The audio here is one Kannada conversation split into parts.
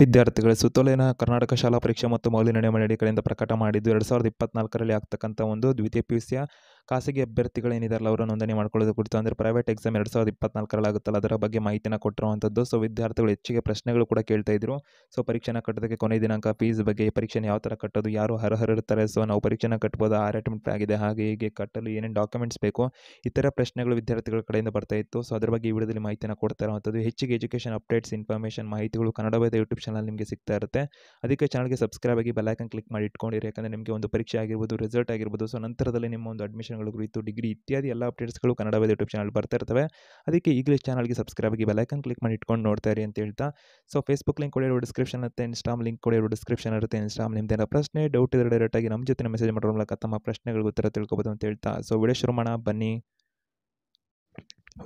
ವಿದ್ಯಾರ್ಥಿಗಳ ಸುತ್ತೋಲಿನ ಕರ್ನಾಟಕ ಶಾಲಾ ಪರೀಕ್ಷೆ ಮತ್ತು ಮೌಲ್ಯನಿರ್ಣಯ ಮಂಡಳಿ ಕಡೆಯಿಂದ ಪ್ರಕಟ ಮಾಡಿದ್ದು ಎರಡು ಸಾವಿರದ ಇಪ್ಪತ್ನಾಲ್ಕರಲ್ಲಿ ಆಗ್ತಕ್ಕಂಥ ಒಂದು ದ್ವಿತೀಯ ಪಿ ಸಿಯ ಖಾಸಗಿ ಅಭ್ಯರ್ಥಿಗಳೇನಿದಾರಲ್ಲ ಅವರು ನೋಂದಣಿ ಮಾಡ್ಕೊಳ್ಳೋದು ಕುರಿತು ಅಂದರೆ ಪ್ರೈವೇಟ್ ಎಕ್ಸಾಮ್ ಎರಡು ಸಾವಿರದ ಇಪ್ಪತ್ನಾಲ್ಕರಲ್ಲಾಗುತ್ತಲ್ಲ ಅದರ ಬಗ್ಗೆ ಮಾಹಿತಿನ ಕೊಟ್ಟಿರುವಂಥದ್ದು ಸೊ ವಿದ್ಯಾರ್ಥಿಗಳು ಹೆಚ್ಚಿಗೆ ಪ್ರಶ್ನೆಗಳು ಕೂಡ ಕೇಳ್ತಾ ಇದ್ರು ಸೊ ಪರೀಕ್ಷೆನ ಕಟ್ಟೋದಕ್ಕೆ ಕೊನೆ ದಿನಾಂಕ ಫೀಸ್ ಬಗ್ಗೆ ಪರೀಕ್ಷೆ ಯಾವ ಥರ ಕಟ್ಟೋದು ಯಾರು ಅರ್ಹರಿರ್ತಾರೆ ಸೊ ನಾವು ಪರೀಕ್ಷೆನ ಕಟ್ಬೋದು ಆರ್ ಅಟೆಂಪ್ಟ್ ಆಗಿದೆ ಹಾಗೆ ಹೀಗೆ ಕಟ್ಟಲು ಏನೇನು ಡಾಕ್ಯುಮೆಂಟ್ಸ್ ಬೇಕು ಇತರ ಪ್ರಶ್ನೆಗಳು ವಿದ್ಯಾರ್ಥಿಗಳ ಕಡೆಯಿಂದ ಬರ್ತಾ ಇತ್ತು ಸೊ ಅದರ ಬಗ್ಗೆ ಈ ವಿಡಿಯೋದಲ್ಲಿ ಮಾಹಿತಿನ ಕೊಡ್ತಾ ಇರುವಂಥದ್ದು ಹೆಚ್ಚಿಗೆ ಎಜುಕೇಷನ್ ಅಪ್ಡೇಟ್ಸ್ ಇನ್ಫಾರ್ಮೇಷನ್ ಮಾಹಿತಿಗಳು ಕನ್ನಡ ವೇದ ಯೂಟ್ಯೂಬ್ ಚಾನಲ್ ನಿಮಗೆ ಸಿಗ್ತಾ ಇರುತ್ತೆ ಅದಕ್ಕೆ ಚಾನಲ್ಗೆ ಸಬ್ಸ್ಕ್ರೈಬ್ ಆಗಿ ಬೆಲೈಕನ್ ಕ್ಲಿಕ್ ಮಾಡಿ ಇಟ್ಕೊಂಡಿರಿ ಯಾಕಂದರೆ ನಿಮಗೆ ಒಂದು ಪರೀಕ್ಷೆ ಆಗಿರ್ಬೋದು ರಿಸಲ್ಟ್ ಆಗಿರ್ಬೋದು ಸೊ ನಂತರದಲ್ಲಿ ನಿಮ್ಮ ಒಂದು ಅಡ್ಮಿಷನ್ ಪ್ರಮೋಷನ್ಗಳ ಕುರಿತು ಡಿಗ್ರಿ ಇತ್ಯಾದಿ ಎಲ್ಲ ಅಪ್ಡೇಟ್ಸ್ಗಳು ಕನ್ನಡ ವೇದ ಯೂಟ್ಯೂಬ್ ಚಾನಲ್ ಬರ್ತಾ ಇರ್ತವೆ ಅದಕ್ಕೆ ಈಗಲೇ ಚಾನಲ್ಗೆ ಸಬ್ಸ್ಕ್ರೈಬ್ ಆಗಿ ಬೆಲೈಕನ್ ಕ್ಲಿಕ್ ಮಾಡಿ ಇಟ್ಕೊಂಡು ನೋಡ್ತಾ ಇರಿ ಅಂತ ಹೇಳ್ತಾ ಸೊ ಫೇಸ್ಬುಕ್ ಲಿಂಕ್ ಕೂಡ ಡಿಸ್ಕ್ರಿಪ್ಷನ್ ಇರುತ್ತೆ ಇನ್ಸ್ಟಾಮ್ ಲಿಂಕ್ ಕೂಡ ಇರೋ ಡಿಸ್ಕ್ರಿಪ್ಷನ್ ಇರುತ್ತೆ ಇನ್ಸ್ಟಾಮ್ ಏನೋ ಪ್ರಶ್ನೆ ಡೌಟ್ ಇದ್ರೆ ಡೈರೆಕ್ಟಾಗಿ ನಮ್ಮ ಜೊತೆ ಮೆಸೇಜ್ ಮಾಡೋ ಮೂಲಕ ತಮ್ಮ ಪ್ರಶ್ನೆಗಳು ಉತ್ತರ ತಿಳ್ಕೊಬೋದು ಅಂತ ಹೇಳ್ತಾ ಸೊ ವಿಡಿಯೋ ಶುರು ಮಾಡೋಣ ಬನ್ನಿ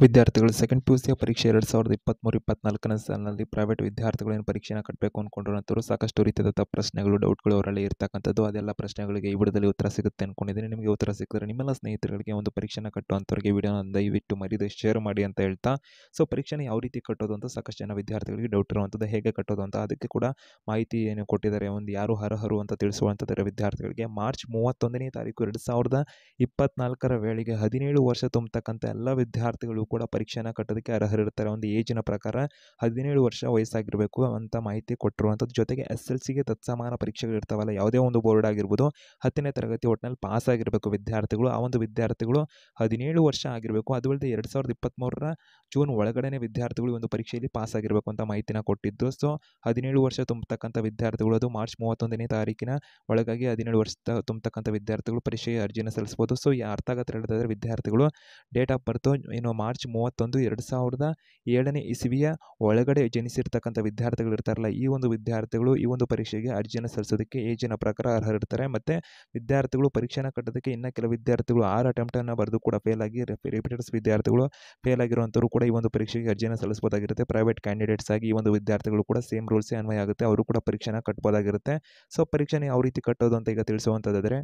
ವಿದ್ಯಾರ್ಥಿಗಳು ಸೆಕೆಂಡ್ ಪಿ ಯು ಸಿಯ ಪರೀಕ್ಷೆ ಎರಡು ಸಾವಿರದ ಇಪ್ಪತ್ತ್ಮೂರು ಇಪ್ಪತ್ನಾಲ್ಕನೇ ಸಾಲಿನಲ್ಲಿ ಪ್ರೈವೇಟ್ ವಿದ್ಯಾರ್ಥಿಗಳೇನು ಪರೀಕ್ಷೆನ ಕಟ್ಟಬೇಕು ಅಂದ್ಕೊಂಡ್ರು ಸಾಕಷ್ಟು ರೀತಿಯಾದ ಪ್ರಶ್ನೆಗಳು ಡೌಟ್ಗಳು ಅವರಲ್ಲಿ ಇರ್ತಕ್ಕಂಥದ್ದು ಅದೆಲ್ಲ ಪ್ರಶ್ನೆಗಳಿಗೆ ಈ ವಿಡಿಯೋದಲ್ಲಿ ಉತ್ತರ ಸಿಗುತ್ತೆ ಅಂದ್ಕೊಂಡಿದ್ದೀನಿ ನಿಮಗೆ ಉತ್ತರ ಸಿಕ್ಕಿದ್ರೆ ನಿಮ್ಮೆಲ್ಲ ಸ್ನೇಹಿತರಿಗೆ ಒಂದು ಪರೀಕ್ಷೆನ ಕಟ್ಟುವಂಥವ್ರಿಗೆ ವಿಡಿಯೋನ ದಯವಿಟ್ಟು ಮರಿದು ಶೇರ್ ಮಾಡಿ ಅಂತ ಹೇಳ್ತಾ ಸೊ ಪರೀಕ್ಷೆನ ಯಾವ ರೀತಿ ಕಟ್ಟೋದು ಅಂತ ಸಾಕಷ್ಟು ಜನ ವಿದ್ಯಾರ್ಥಿಗಳಿಗೆ ಡೌಟ್ ಇರುವಂಥದ್ದು ಹೇಗೆ ಕಟ್ಟೋದು ಅಂತ ಅದಕ್ಕೆ ಕೂಡ ಮಾಹಿತಿ ಏನು ಕೊಟ್ಟಿದ್ದಾರೆ ಒಂದು ಯಾರು ಹರಹರು ಅಂತ ತಿಳಿಸುವಂಥದ್ದರೆ ವಿದ್ಯಾರ್ಥಿಗಳಿಗೆ ಮಾರ್ಚ್ ಮೂವತ್ತೊಂದನೇ ತಾರೀಕು ಎರಡು ಸಾವಿರದ ಇಪ್ಪತ್ನಾಲ್ಕರ ವೇಳೆಗೆ ಹದಿನೇಳು ವರ್ಷ ತುಂಬತಕ್ಕಂಥ ಎಲ್ಲ ವಿದ್ಯಾರ್ಥಿಗಳು ಕೂಡ ಪರೀಕ್ಷೆಯನ್ನು ಕಟ್ಟೋದಕ್ಕೆ ಅರ್ಹರಿರ್ತಾರೆ ಒಂದು ಏಜಿನ ಪ್ರಕಾರ ಹದಿನೇಳು ವರ್ಷ ವಯಸ್ಸಾಗಿರಬೇಕು ಅಂತ ಮಾಹಿತಿ ಕೊಟ್ಟಿರುವಂಥದ್ದು ಜೊತೆಗೆ ಎಸ್ ಎಲ್ ಸಿಗೆ ತತ್ಸಮಾನ ಪರೀಕ್ಷೆಗಳು ಇರ್ತಾವಲ್ಲ ಯಾವುದೇ ಒಂದು ಬೋರ್ಡ್ ಆಗಿರ್ಬೋದು ಹತ್ತನೇ ತರಗತಿ ಒಟ್ಟಿನಲ್ಲಿ ಪಾಸ್ ಆಗಿರಬೇಕು ವಿದ್ಯಾರ್ಥಿಗಳು ಆ ಒಂದು ವಿದ್ಯಾರ್ಥಿಗಳು ಹದಿನೇಳು ವರ್ಷ ಆಗಿರಬೇಕು ಅದು ಅಲ್ಲದೆ ಎರಡು ಸಾವಿರದ ಇಪ್ಪತ್ತ್ಮೂರರ ಜೂನ್ ಒಳಗಡೆ ವಿದ್ಯಾರ್ಥಿಗಳು ಒಂದು ಪರೀಕ್ಷೆಯಲ್ಲಿ ಪಾಸ್ ಆಗಿರಬೇಕು ಅಂತ ಮಾಹಿತಿನ ಕೊಟ್ಟಿದ್ದು ಸೊ ಹದಿನೇಳು ವರ್ಷ ತುಂಬತಕ್ಕಂಥ ವಿದ್ಯಾರ್ಥಿಗಳು ಅದು ಮಾರ್ಚ್ ಮೂವತ್ತೊಂದನೇ ತಾರೀಕಿನ ಒಳಗಾಗಿ ಹದಿನೇಳು ವರ್ಷ ತುಂಬತಕ್ಕಂಥ ವಿದ್ಯಾರ್ಥಿಗಳು ಪರೀಕ್ಷೆಗೆ ಅರ್ಜಿನ ಸಲ್ಲಿಸಬಹುದು ಸೊ ಈ ಅರ್ಥ ಹೇಳಿದ್ರೆ ವಿದ್ಯಾರ್ಥಿಗಳು ಡೇಟ್ ಆಫ್ ಬರ್ತು ಏನು ಮಾರ್ಚ್ ಮೂವತ್ತೊಂದು ಎರಡು ಸಾವಿರದ ಏಳನೇ ಇಸವಿಯ ಒಳಗಡೆ ಜನಿಸಿರ್ತಕ್ಕಂಥ ವಿದ್ಯಾರ್ಥಿಗಳು ಇರ್ತಾರಲ್ಲ ಈ ಒಂದು ವಿದ್ಯಾರ್ಥಿಗಳು ಈ ಒಂದು ಪರೀಕ್ಷೆಗೆ ಅರ್ಜಿಯನ್ನು ಸಲ್ಲಿಸೋದಕ್ಕೆ ಏಜಿನ ಪ್ರಕಾರ ಅರ್ಹರಿರ್ತಾರೆ ಮತ್ತು ವಿದ್ಯಾರ್ಥಿಗಳು ಪರೀಕ್ಷೆನ ಕಟ್ಟೋದಕ್ಕೆ ಇನ್ನು ಕೆಲವು ವಿದ್ಯಾರ್ಥಿಗಳು ಆರು ಅಟೆಂಪ್ಟನ್ನು ಬರೆದು ಕೂಡ ಫೇಲ್ ಆಗಿ ರಿಪೀಟರ್ಸ್ ವಿದ್ಯಾರ್ಥಿಗಳು ಫೇಲ್ ಕೂಡ ಈ ಒಂದು ಪರೀಕ್ಷೆಗೆ ಅರ್ಜಿಯನ್ನು ಸಲ್ಲಿಸಬಹುದಾಗಿರುತ್ತೆ ಪ್ರೈವೇಟ್ ಕ್ಯಾಂಡಿಡೇಟ್ಸ್ ಆಗಿ ಈ ಒಂದು ವಿದ್ಯಾರ್ಥಿಗಳು ಕೂಡ ಸೇಮ್ ರೂಲ್ಸೇ ಅನ್ವಯ ಆಗುತ್ತೆ ಅವರು ಕೂಡ ಪರೀಕ್ಷೆನ ಕಟ್ಬೋದಾಗಿರುತ್ತೆ ಸೊ ಪರೀಕ್ಷೆನ ಯಾವ ರೀತಿ ಕಟ್ಟೋದು ಅಂತ ಈಗ ತಿಳಿಸುವಂಥದ್ದಾದರೆ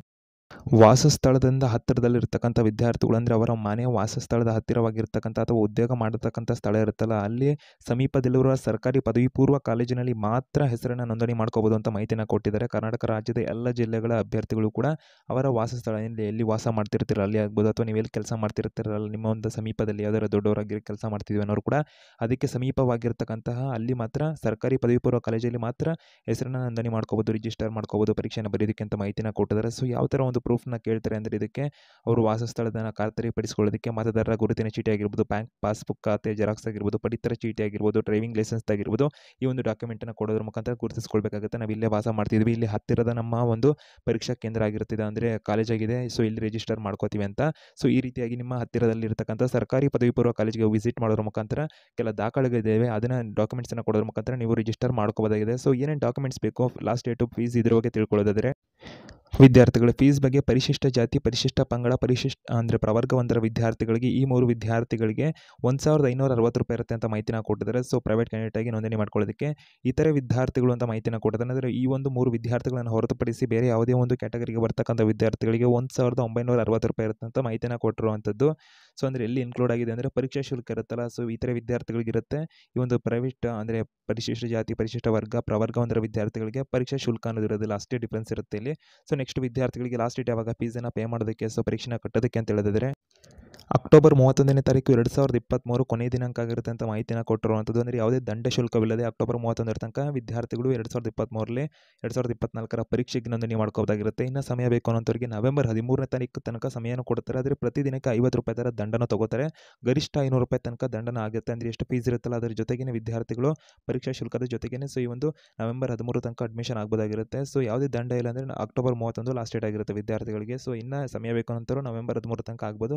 ವಾಸಸ್ಥಳದಿಂದ ಹತ್ತಿರದಲ್ಲಿರ್ತಕ್ಕಂಥ ವಿದ್ಯಾರ್ಥಿಗಳು ಅಂದರೆ ಅವರ ಮನೆ ವಾಸಸ್ಥಳದ ಹತ್ತಿರವಾಗಿರ್ತಕ್ಕಂಥ ಅಥವಾ ಉದ್ಯೋಗ ಮಾಡತಕ್ಕಂಥ ಸ್ಥಳ ಇರುತ್ತಲ್ಲ ಅಲ್ಲಿ ಸಮೀಪದಲ್ಲಿರುವ ಸರ್ಕಾರಿ ಪದವಿ ಪೂರ್ವ ಕಾಲೇಜಿನಲ್ಲಿ ಮಾತ್ರ ಹೆಸರನ್ನು ನೋಂದಣಿ ಮಾಡ್ಕೋಬೋದು ಅಂತ ಮಾಹಿತಿಯನ್ನು ಕೊಟ್ಟಿದ್ದಾರೆ ಕರ್ನಾಟಕ ರಾಜ್ಯದ ಎಲ್ಲ ಜಿಲ್ಲೆಗಳ ಅಭ್ಯರ್ಥಿಗಳು ಕೂಡ ಅವರ ವಾಸಸ್ಥಳ ಎಲ್ಲಿ ಎಲ್ಲಿ ವಾಸ ಮಾಡ್ತಿರ್ತೀರ ಅಲ್ಲಿ ಆಗ್ಬೋದು ಅಥವಾ ನೀವು ಎಲ್ಲಿ ಕೆಲಸ ಮಾಡ್ತಿರ್ತೀರಲ್ಲ ನಿಮ್ಮ ಒಂದು ಸಮೀಪದಲ್ಲಿ ಯಾವ್ದಾರು ದೊಡ್ಡವರಾಗಿ ಕೆಲಸ ಮಾಡ್ತಿದ್ವಿ ಅನ್ನೋರು ಕೂಡ ಅದಕ್ಕೆ ಸಮೀಪವಾಗಿರ್ತಕ್ಕಂತಹ ಅಲ್ಲಿ ಮಾತ್ರ ಸರ್ಕಾರಿ ಪದವಿ ಪೂರ್ವ ಕಾಲೇಜಲ್ಲಿ ಮಾತ್ರ ಹೆಸರನ್ನು ನೋಂದಣಿ ಮಾಡ್ಕೋಬೋದು ರಿಜಿಸ್ಟರ್ ಮಾಡ್ಕೋಬೋದು ಪರೀಕ್ಷೆಯನ್ನು ಬರೆಯೋದಕ್ಕೆ ಅಂತ ಮಾಹಿತಿನ ಕೊಟ್ಟಿದ್ದಾರೆ ಸೊ ಯಾವ ಥರ ಒಂದು ಪ್ರೂಫ್ನ ಕೇಳ್ತಾರೆ ಅಂದರೆ ಇದಕ್ಕೆ ಅವರು ವಾಸಸ್ಥಳದನ್ನು ಖಾತರಿಪಡಿಸಿಕೊಳ್ಳೋದಕ್ಕೆ ಮತದಾರರ ಗುರುತಿನ ಚೀಟಿ ಆಗಿರ್ಬೋದು ಬ್ಯಾಂಕ್ ಪಾಸ್ಬುಕ್ ಖಾತೆ ಜೆರಾಕ್ಸ್ ಆಗಿರ್ಬೋದು ಪಡಿತರ ಚೀಟಿ ಆಗಿರ್ಬೋದು ಡ್ರೈವಿಂಗ್ ಲೈಸೆನ್ಸ್ ಆಗಿರ್ಬೋದು ಈ ಒಂದು ಡಾಕ್ಯುಮೆಂಟನ್ನು ಕೊಡೋದ್ರ ಮುಖಾಂತರ ಗುರುತಿಸ್ಕೊಳ್ಬೇಕಾಗುತ್ತೆ ನಾವು ಇಲ್ಲೇ ವಾಸ ಮಾಡ್ತಿದ್ವಿ ಇಲ್ಲಿ ಹತ್ತಿರದ ನಮ್ಮ ಒಂದು ಪರೀಕ್ಷಾ ಕೇಂದ್ರ ಆಗಿರುತ್ತದೆ ಅಂದರೆ ಕಾಲೇಜ್ ಆಗಿದೆ ಸೊ ಇಲ್ಲಿ ರಿಜಿಸ್ಟರ್ ಮಾಡ್ಕೋತೀವಿ ಅಂತ ಸೊ ಈ ರೀತಿಯಾಗಿ ನಿಮ್ಮ ಹತ್ತಿರದಲ್ಲಿರ್ತಕ್ಕಂಥ ಸರ್ಕಾರಿ ಪದವಿ ಪೂರ್ವ ಕಾಲೇಜಿಗೆ ವಿಸಿಟ್ ಮಾಡೋದ್ರ ಮುಖಾಂತರ ಕೆಲ ದಾಖಲೆಗಳಿದ್ದಾವೆ ಅದನ್ನು ಡಾಕ್ಯುಮೆಂಟ್ಸನ್ನು ಕೊಡೋದ್ರ ಮುಖಾಂತರ ನೀವು ರಿಜಿಸ್ಟರ್ ಮಾಡ್ಕೋಬೋದಾಗಿದೆ ಸೊ ಏನೇನು ಡಾಕ್ಯುಮೆಂಟ್ಸ್ ಬೇಕು ಲಾಸ್ಟ್ ಡೇಟು ಫೀಸ್ ಇದ್ರ ಬಗ್ಗೆ ತಿಳ್ಕೊಳ್ಳೋದಾದರೆ ವಿದ್ಯಾರ್ಥಿಗಳ ಫೀಸ್ ಬಗ್ಗೆ ಪರಿಶಿಷ್ಟ ಜಾತಿ ಪರಿಶಿಷ್ಟ ಪಂಗಡ ಪರಿಶಿಷ್ಟ ಅಂದರೆ ಪ್ರವರ್ಗ ಒಂದರ ವಿದ್ಯಾರ್ಥಿಗಳಿಗೆ ಈ ಮೂರು ವಿದ್ಯಾರ್ಥಿಗಳಿಗೆ ಒಂದು ಸಾವಿರದ ಐನೂರ ಅರವತ್ತು ರೂಪಾಯಿ ಇರುತ್ತೆ ಅಂತ ಮಾಹಿತಿನ ಕೊಟ್ಟಿದ್ದಾರೆ ಸೊ ಪ್ರೈವೇಟ್ ಆಗಿ ನೋಂದಣಿ ಮಾಡ್ಕೊಳ್ಳೋದಕ್ಕೆ ಇತರೆ ವಿದ್ಯಾರ್ಥಿಗಳು ಅಂತ ಮಾಹಿತಿನ ಕೊಟ್ಟಿದ್ದಾರೆ ಅಂದರೆ ಈ ಒಂದು ಮೂರು ವಿದ್ಯಾರ್ಥಿಗಳನ್ನು ಹೊರತುಪಡಿಸಿ ಬೇರೆ ಯಾವುದೇ ಒಂದು ಕ್ಯಾಟಗರಿಗೆ ಬರ್ತಕ್ಕಂಥ ವಿದ್ಯಾರ್ಥಿಗಳಿಗೆ ಒಂದು ಸಾವಿರದ ಒಂಬೈನೂರ ಅರವತ್ತು ರೂಪಾಯಿ ಇರುತ್ತೆ ಅಂತ ಮಾಹಿತಿನ ಕೊಟ್ಟಿರುವಂಥದ್ದು ಸೊ ಅಂದರೆ ಎಲ್ಲಿ ಇನ್ಕ್ಲೂಡ್ ಆಗಿದೆ ಅಂದರೆ ಪರೀಕ್ಷಾ ಶುಲ್ಕ ಇರುತ್ತಲ್ಲ ಸೊ ಇತರೆ ವಿದ್ಯಾರ್ಥಿಗಳಿಗಿರುತ್ತೆ ಈ ಒಂದು ಪ್ರೈವೇಟ್ ಅಂದರೆ ಪರಿಶಿಷ್ಟ ಜಾತಿ ಪರಿಶಿಷ್ಟ ವರ್ಗ ಪ್ರವರ್ಗ ಒಂದರ ವಿದ್ಯಾರ್ಥಿಗಳಿಗೆ ಪರೀಕ್ಷಾ ಶುಲ್ಕ ಅನ್ನೋದಿರೋದಿಲ್ಲ ಅಷ್ಟೇ ಡಿಫ್ರೆನ್ಸ್ ಇರುತ್ತೆ ಇಲ್ಲಿ ಸೊ ನೆಕ್ಸ್ಟ್ ವಿದ್ಯಾರ್ಥಿಗಳಿಗೆ ಲಾಸ್ಟ್ ಡೇಟ್ ಯಾವಾಗ ಫೀಸನ್ನು ಪೇ ಮಾಡೋದಕ್ಕೆ ಸೊ ಪರೀಕ್ಷೆನ ಕಟ್ಟೋದಕ್ಕೆ ಅಂತ ಹೇಳಿದ್ರೆ ಅಕ್ಟೋಬರ್ ಮೂವತ್ತೊಂದನೇ ತಾರೀಕು ಎರಡು ಸಾವಿರದ ಇಪ್ಪತ್ತ್ಮೂರು ಕೊನೆಯ ದಿನಾಂಕ ಆಗಿರುತ್ತೆ ಅಂತ ಮಾಹಿತಿನ ಕೊಟ್ಟಿರುವಂಥದ್ದು ಅಂದರೆ ಯಾವುದೇ ದಂಡ ಶುಲ್ಕವಿಲ್ಲದೆ ಅಕ್ಟೋಬರ್ ಮೂವತ್ತೊಂದರ ತನಕ ವಿದ್ಯಾರ್ಥಿಗಳು ಎರಡು ಸಾವಿರದ ಇಪ್ಪತ್ತ್ಮೂರಲ್ಲಿ ಎರಡು ಸಾವಿರದ ಇಪ್ಪತ್ನಾಲ್ಕರ ಪರೀಕ್ಷೆಗೆ ನೋಂದಣಿ ಮಾಡ್ಕೋಬೋದಾಗಿರುತ್ತೆ ಇನ್ನು ಸಮಯ ಬೇಕು ಅನ್ನೋಂಥವ್ರಿಗೆ ನವೆಂಬರ್ ಹದಿಮೂರನೇ ತಾರೀಕು ತನಕ ಸಮಯನ ಕೊಡ್ತಾರೆ ಆದರೆ ದಿನಕ್ಕೆ ಐವತ್ತು ರೂಪಾಯಿ ಥರ ದಂಡನ ತಗೋತಾರೆ ಗರಿಷ್ಠ ಐನೂರು ರೂಪಾಯಿ ತನಕ ದಂಡನ ಆಗುತ್ತೆ ಅಂದರೆ ಎಷ್ಟು ಫೀಸ್ ಇರುತ್ತಲ್ಲ ಅದರ ಜೊತೆಗೇ ವಿದ್ಯಾರ್ಥಿಗಳು ಪರೀಕ್ಷಾ ಶುಲ್ಕದ ಜೊತೆಗೇ ಸೊ ಈ ಒಂದು ನವೆಂಬರ್ ಹದಿಮೂರು ತನಕ ಅಡ್ಮಿಷನ್ ಆಗ್ಬೋದಾಗಿರುತ್ತೆ ಸೊ ಯಾವುದೇ ದಂಡ ಇಲ್ಲ ಅಂದರೆ ಅಕ್ಟೋಬರ್ ಮೂವತ್ತೊಂದು ಲಾಸ್ಟ್ ಡೇಟ್ ಆಗಿರುತ್ತೆ ವಿದ್ಯಾರ್ಥಿಗಳಿಗೆ ಸೊ ಇನ್ನು ಸಮಯ ಬೇಕು ಅನ್ನೋಂಥವ್ರು ನವೆಂಬರ್ ಹದಿಮೂರು ತನಕ ಆಗ್ಬೋದು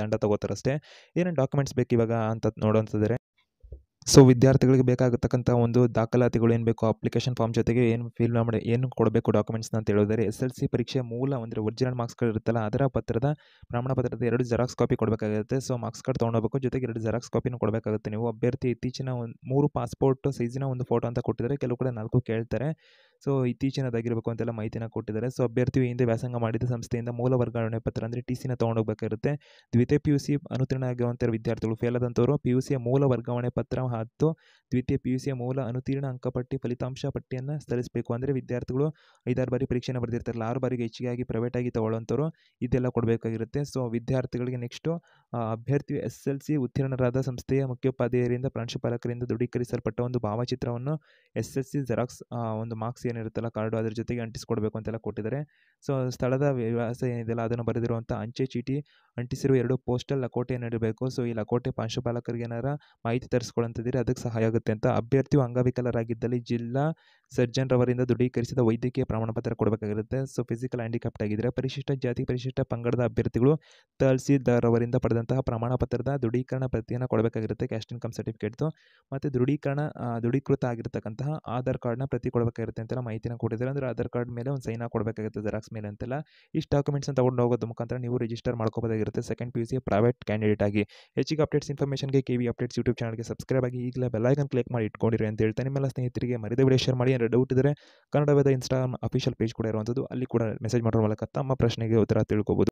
ದಂಡ ಅಂತ ಅಷ್ಟೇ ಏನೇನು ಡಾಕ್ಯುಮೆಂಟ್ಸ್ ಬೇಕು ಇವಾಗ ಅಂತ ನೋಡೋಂಥದ್ದರೆ ಸೊ ವಿದ್ಯಾರ್ಥಿಗಳಿಗೆ ಬೇಕಾಗತಕ್ಕಂಥ ಒಂದು ದಾಖಲಾತಿಗಳು ಏನು ಬೇಕು ಅಪ್ಲಿಕೇಶನ್ ಫಾರ್ಮ್ ಜೊತೆಗೆ ಏನು ಫಿಲ್ ಮಾಡಿ ಏನು ಕೊಡಬೇಕು ಡಾಕ್ಯುಮೆಂಟ್ಸ್ ಅಂತ ಹೇಳಿದರೆ ಎಸ್ ಎಲ್ ಸಿ ಪರೀಕ್ಷೆ ಮೂಲ ಅಂದರೆ ಒರಿಜಿನಲ್ ಮಾರ್ಕ್ಸ್ಗಳು ಇರುತ್ತಲ್ಲ ಅದರ ಪತ್ರದ ಪ್ರಮಾಣ ಪತ್ರದ ಎರಡು ಜೆರಾಕ್ಸ್ ಕಾಪಿ ಕೊಡಬೇಕಾಗುತ್ತೆ ಸೊ ಮಾರ್ಕ್ಸ್ ಕಾರ್ಡ್ ತೊಗೊಂಡೋಗಬೇಕು ಜೊತೆಗೆ ಎರಡು ಜೆರಾಕ್ಸ್ ಕಾಪಿನೂ ಕೊಡಬೇಕಾಗುತ್ತೆ ನೀವು ಅಭ್ಯರ್ಥಿ ಇತ್ತೀಚಿನ ಒಂದು ಮೂರು ಪಾಸ್ಪೋರ್ಟ್ ಸೈಜಿನ ಒಂದು ಫೋಟೋ ಅಂತ ಕೊಟ್ಟಿದ್ದಾರೆ ಕೆಲವು ಕಡೆ ನಾಲ್ಕು ಕೇಳ್ತಾರೆ ಸೊ ಇತ್ತೀಚಿನದಾಗಿರಬೇಕು ಅಂತೆಲ್ಲ ಮಾಹಿತಿನ ಕೊಟ್ಟಿದ್ದಾರೆ ಸೊ ಅಭ್ಯರ್ಥಿಯು ಹಿಂದೆ ವ್ಯಾಸಂಗ ಮಾಡಿದ ಸಂಸ್ಥೆಯಿಂದ ಮೂಲ ವರ್ಗಾವಣೆ ಪತ್ರ ಅಂದರೆ ಟಿ ಸಿನ ತೊಗೊಂಡೋಗ್ಬೇಕಾಗಿರುತ್ತೆ ದ್ವಿತೀಯ ಪಿ ಯು ಸಿ ಅನುತೀರ್ಣ ಆಗಿರುವಂಥ ವಿದ್ಯಾರ್ಥಿಗಳು ಫೇಲ್ ಆದಂಥವರು ಪಿ ಯು ಸಿಯ ಮೂಲ ವರ್ಗಾವಣೆ ಪತ್ರ ಹತ್ತು ದ್ವಿತೀಯ ಪಿ ಯು ಸಿಯ ಮೂಲ ಅನುತೀರ್ಣ ಅಂಕಪಟ್ಟಿ ಫಲಿತಾಂಶ ಪಟ್ಟಿಯನ್ನು ಸಲ್ಲಿಸಬೇಕು ಅಂದರೆ ವಿದ್ಯಾರ್ಥಿಗಳು ಐದಾರು ಬಾರಿ ಪರೀಕ್ಷೆನ ಬರೆದಿರ್ತಾರಲ್ಲ ಆರು ಬಾರಿಗೆ ಹೆಚ್ಚಿಗೆಯಾಗಿ ಪ್ರೈವೇಟಾಗಿ ತಗೊಳ್ಳುವಂಥವ್ರು ಇದೆಲ್ಲ ಕೊಡಬೇಕಾಗಿರುತ್ತೆ ಸೊ ವಿದ್ಯಾರ್ಥಿಗಳಿಗೆ ನೆಕ್ಸ್ಟು ಅಭ್ಯರ್ಥಿ ಎಸ್ ಎಲ್ ಸಿ ಉತ್ತೀರ್ಣರಾದ ಸಂಸ್ಥೆಯ ಮುಖ್ಯೋಪಾಧ್ಯಾಯರಿಂದ ಪ್ರಾಂಶುಪಾಲಕರಿಂದ ದೃಢೀಕರಿಸಲ್ಪಟ್ಟ ಒಂದು ಭಾವಚಿತ್ರವನ್ನು ಎಸ್ ಎಸ್ ಸಿ ಜೆರಾಕ್ಸ್ ಒಂದು ಮಾರ್ಕ್ಸ್ ಏನಿರುತ್ತಲ್ಲ ಕಾರ್ಡು ಅದರ ಜೊತೆಗೆ ಅಂಟಿಸ್ಕೊಡ್ಬೇಕು ಅಂತೆಲ್ಲ ಕೊಟ್ಟಿದ್ದಾರೆ ಸೊ ಸ್ಥಳದ ವ್ಯವಸ್ಥೆ ಏನಿದೆಯಲ್ಲ ಅದನ್ನು ಬರೆದಿರುವಂಥ ಅಂಚೆ ಚೀಟಿ ಅಂಟಿಸಿರುವ ಎರಡು ಪೋಸ್ಟಲ್ ಲಕೋಟೆಯನ್ನು ಇಡಬೇಕು ಸೊ ಈ ಲಕೋಟೆ ಪ್ರಾಂಶುಪಾಲಕರಿಗೆ ಏನಾರ ಮಾಹಿತಿ ತರಿಸ್ಕೊಳ್ಳಂತಿದ್ದೀರಿ ಅದಕ್ಕೆ ಸಹಾಯ ಅಂತ ಅಭ್ಯರ್ಥಿಯು ಅಂಗವಿಕಲರಾಗಿದ್ದಲ್ಲಿ ಜಿಲ್ಲಾ ಸರ್ಜನ್ ರವರಿಂದ ದೃಢೀಕರಿಸಿದ ವೈದ್ಯಕೀಯ ಪ್ರಮಾಣಪತ್ರ ಕೊಡಬೇಕಾಗಿರುತ್ತೆ ಸೊ ಫಿಸಿಕಲ್ ಹ್ಯಾಂಡಿಕ್ಯಾಪ್ಟ್ ಆಗಿದ್ದರೆ ಪರಿಶಿಷ್ಟ ಜಾತಿ ಪರಿಶಿಷ್ಟ ಪಂಗಡದ ಅಭ್ಯರ್ಥಿಗಳು ತಹಸೀಲ್ದಾರ್ ಅವರಿಂದ ಪಡೆದಂತಹ ಪ್ರಮಾಣಪತ್ರದ ದೃಢೀಕರಣ ಪ್ರತಿಯನ್ನು ಕೊಡಬೇಕಾಗಿರುತ್ತೆ ಕ್ಯಾಸ್ಟ್ ಇನ್ಕಮ್ ಸರ್ಟಿಫಿಕೇಟ್ ಮತ್ತು ದೃಢೀಕರಣ ದೃಢೀಕೃತ ಆಗಿರತಕ್ಕಂತಹ ಆಧಾರ್ ಕಾರ್ಡ್ನ ಪ್ರತಿ ಕೊಡಬೇಕಾಗಿರುತ್ತೆ ಅಂತೆಲ್ಲ ಮಾಹಿತಿನ ಕೊಟ್ಟಿದ್ದಾರೆ ಅಂದರೆ ಆಧಾರ್ ಕಾರ್ಡ್ ಮೇಲೆ ಒಂದು ಸೈನ್ ಕೊಡಬೇಕಾಗುತ್ತೆ ಜೆರಾಕ್ಸ್ ಮೇಲೆ ಅಂತೆಲ್ಲ ಇಷ್ಟು ಅಂತ ತಗೊಂಡು ಹೋಗೋದು ಮುಖಾಂತರ ನೀವು ರಿಜಿಸ್ಟರ್ ಮಾಡ್ಕೋಬೋದಾಗಿರುತ್ತೆ second P U C private candidate ಆಗಿ ಹೆಚ್ಚಿಗೆ ಅಪ್ಡೇಟ್ಸ್ ಇನ್ಫಾರ್ಮೇಷನ್ಗೆ ಕೆ ವಿ ಅಪ್ಡೇಟ್ಸ್ ಯೂಟ್ಯೂಬ್ ಚಾನಲ್ಗೆ ಸಬ್ಸ್ಕ್ರೈಬ್ ಆಗಿ ಈಗಲೇ ಬೆಲ್ಲೈಕನ್ ಬಟನ್ ಕ್ಲಿಕ್ ಮಾಡಿ ಇಟ್ಕೊಂಡಿರಿ ಅಂತ ಹೇಳ್ತಾ ನಿಮ್ಮೆಲ್ಲ ಸ್ನೇಹಿತರಿಗೆ ಮರಿದ ವಿಡಿಯೋ ಶೇರ್ ಮಾಡಿ ಏನಾದರೂ ಡೌಟ್ ಇದ್ದರೆ Kannada Veda Instagram official page ಕೂಡ ಇರುವಂಥದ್ದು ಅಲ್ಲಿ ಕೂಡ ಮೆಸೇಜ್ ಮಾಡೋ ಮೂಲಕ ತಮ್ಮ ಪ್ರಶ್ನೆಗೆ ಉತ್ತರ ತಿಳ್ಕೊಬೋದು